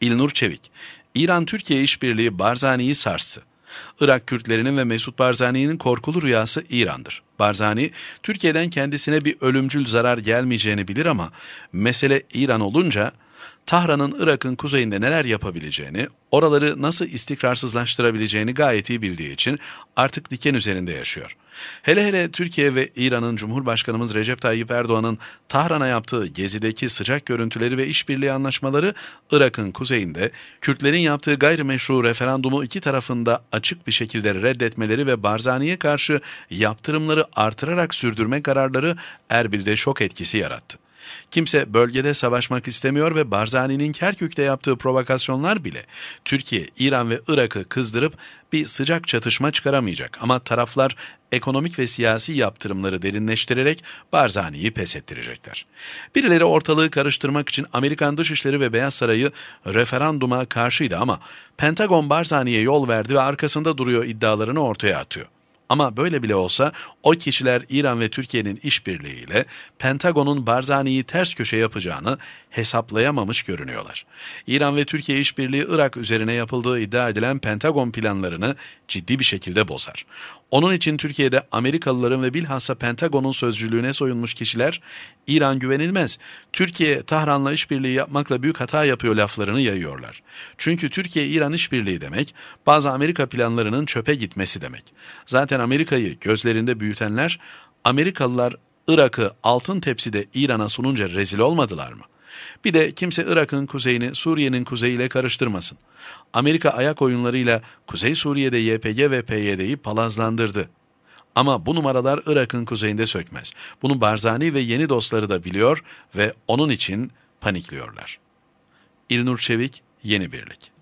İlnur Çevik, İran-Türkiye işbirliği Barzani'yi sarstı. Irak Kürtlerinin ve Mesut Barzani'nin korkulu rüyası İran'dır. Barzani, Türkiye'den kendisine bir ölümcül zarar gelmeyeceğini bilir ama mesele İran olunca Tahran'ın Irak'ın kuzeyinde neler yapabileceğini, oraları nasıl istikrarsızlaştırabileceğini gayet iyi bildiği için artık diken üzerinde yaşıyor. Hele hele Türkiye ve İran'ın Cumhurbaşkanımız Recep Tayyip Erdoğan'ın Tahran'a yaptığı gezideki sıcak görüntüleri ve işbirliği anlaşmaları Irak'ın kuzeyinde Kürtlerin yaptığı gayrimeşru referandumu iki tarafında açık bir şekilde reddetmeleri ve Barzani'ye karşı yaptırımları artırarak sürdürme kararları Erbil'de şok etkisi yarattı. Kimse bölgede savaşmak istemiyor ve Barzani'nin Kerkük'te yaptığı provokasyonlar bile Türkiye, İran ve Irak'ı kızdırıp bir sıcak çatışma çıkaramayacak ama taraflar ekonomik ve siyasi yaptırımları derinleştirerek Barzani'yi pes ettirecekler. Birileri ortalığı karıştırmak için Amerikan Dışişleri ve Beyaz Sarayı referanduma karşıydı ama Pentagon Barzani'ye yol verdi ve arkasında duruyor iddialarını ortaya atıyor. Ama böyle bile olsa o kişiler İran ve Türkiye'nin işbirliğiyle Pentagon'un Barzani'yi ters köşe yapacağını hesaplayamamış görünüyorlar. İran ve Türkiye işbirliği Irak üzerine yapıldığı iddia edilen Pentagon planlarını ciddi bir şekilde bozar. Onun için Türkiye'de Amerikalıların ve bilhassa Pentagon'un sözcülüğüne soyunmuş kişiler İran güvenilmez, Türkiye Tahran'la işbirliği yapmakla büyük hata yapıyor laflarını yayıyorlar. Çünkü Türkiye-İran işbirliği demek bazı Amerika planlarının çöpe gitmesi demek. Zaten yüzden Amerika'yı gözlerinde büyütenler, Amerikalılar Irak'ı altın tepside İran'a sununca rezil olmadılar mı? Bir de kimse Irak'ın kuzeyini Suriye'nin kuzeyiyle karıştırmasın. Amerika ayak oyunlarıyla Kuzey Suriye'de YPG ve PYD'yi palazlandırdı. Ama bu numaralar Irak'ın kuzeyinde sökmez. Bunu Barzani ve yeni dostları da biliyor ve onun için panikliyorlar. İlnur Çevik, Yeni Birlik